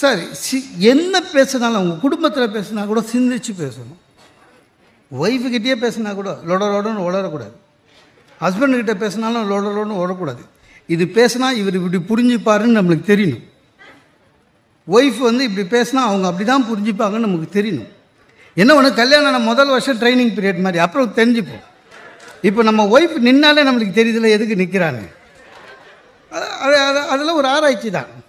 sir C என்ன பேசுனாலும் அவங்க குடும்பத்தில் பேசுனா கூட சிந்திச்சு பேசணும் ஒய்ஃபுக்கிட்டேயே பேசுனா கூட லொடலோடன்னு உளரக்கூடாது ஹஸ்பண்ட்கிட்ட பேசினாலும் லொடலோடன்னு ஓடக்கூடாது இது பேசுனா இவர் இப்படி புரிஞ்சுப்பாருன்னு நம்மளுக்கு தெரியணும் ஒய்ஃப் வந்து இப்படி பேசினா அவங்க அப்படி தான் புரிஞ்சுப்பாங்கன்னு நமக்கு தெரியணும் என்ன ஒன்று கல்யாணம் முதல் வருஷம் ட்ரைனிங் பீரியட் மாதிரி அப்புறம் தெரிஞ்சுப்போம் இப்போ நம்ம ஒய்ஃப் நின்னாலே நம்மளுக்கு தெரியுதுல எதுக்கு நிற்கிறான்னு அது அதெல்லாம் ஒரு ஆராய்ச்சி தான்